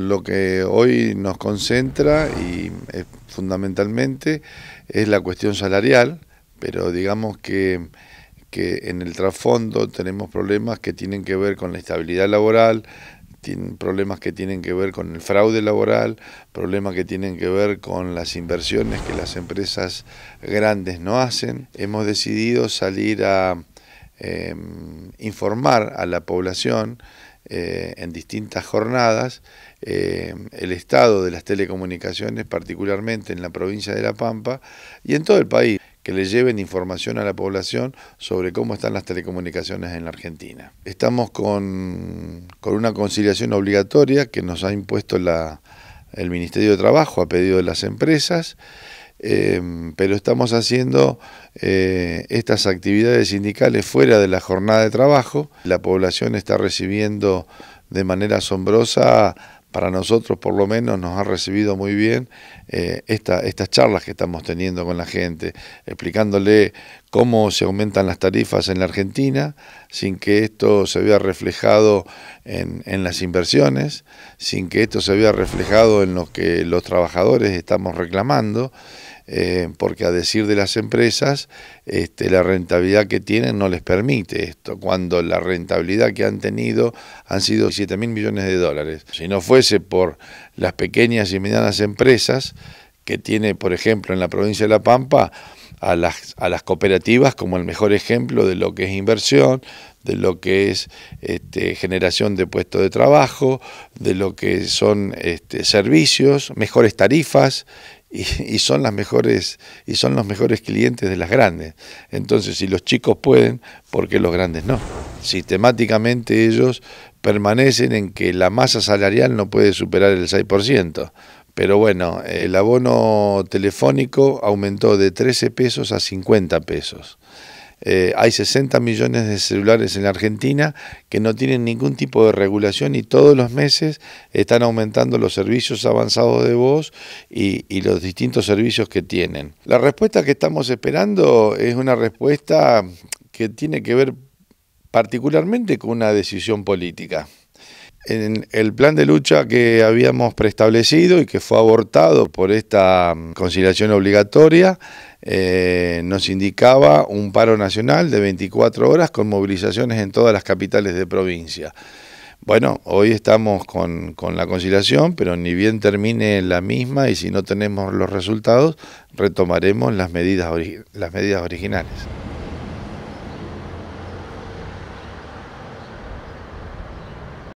Lo que hoy nos concentra y fundamentalmente es la cuestión salarial, pero digamos que, en el trasfondo tenemos problemas que tienen que ver con la estabilidad laboral, problemas que tienen que ver con el fraude laboral, problemas que tienen que ver con las inversiones que las empresas grandes no hacen. Hemos decidido salir a em, informar a la población eh, en distintas jornadas eh, el estado de las telecomunicaciones, particularmente en la provincia de La Pampa y en todo el país, que le lleven información a la población sobre cómo están las telecomunicaciones en la Argentina. Estamos con, con una conciliación obligatoria que nos ha impuesto la, el Ministerio de Trabajo a pedido de las empresas. Em, pero estamos haciendo eh, estas actividades sindicales fuera de la jornada de trabajo. La población está recibiendo de manera asombrosa para nosotros por lo menos nos ha recibido muy bien eh, estas charlas que estamos teniendo con la gente, explicándole cómo se aumentan las tarifas en la Argentina sin que esto se vea reflejado en, en las inversiones, sin que esto se vea reflejado en lo que los trabajadores estamos reclamando. Eh, porque a decir de las empresas, este, la rentabilidad que tienen no les permite esto, cuando la rentabilidad que han tenido han sido 7 mil millones de dólares. Si no fuese por las pequeñas y medianas empresas, que tiene, por ejemplo, en la provincia de La Pampa, a las, a las cooperativas como el mejor ejemplo de lo que es inversión, de lo que es este, generación de puestos de trabajo, de lo que son este, servicios, mejores tarifas y, son las mejores y son los mejores clientes de las grandes. Entonces, si los chicos pueden, ¿por qué los grandes no? Sistemáticamente ellos permanecen en que la masa salarial no puede superar el 6%. Pero bueno, el abono telefónico aumentó de 13 pesos a 50 pesos. Eh, hay 60 millones de celulares en Argentina que no tienen ningún tipo de regulación y todos los meses están aumentando los servicios avanzados de voz y los distintos servicios que tienen. La respuesta que estamos esperando es una respuesta que tiene que ver particularmente con una decisión política el plan de lucha que habíamos preestablecido y que fue abortado por esta mm, conciliación obligatoria eh, nos indicaba un paro nacional de 24 horas con movilizaciones en todas las capitales de provincia. Bueno, hoy estamos con, con la conciliación, pero ni bien termine la misma y si no tenemos los resultados, retomaremos las medidas, las medidas originales.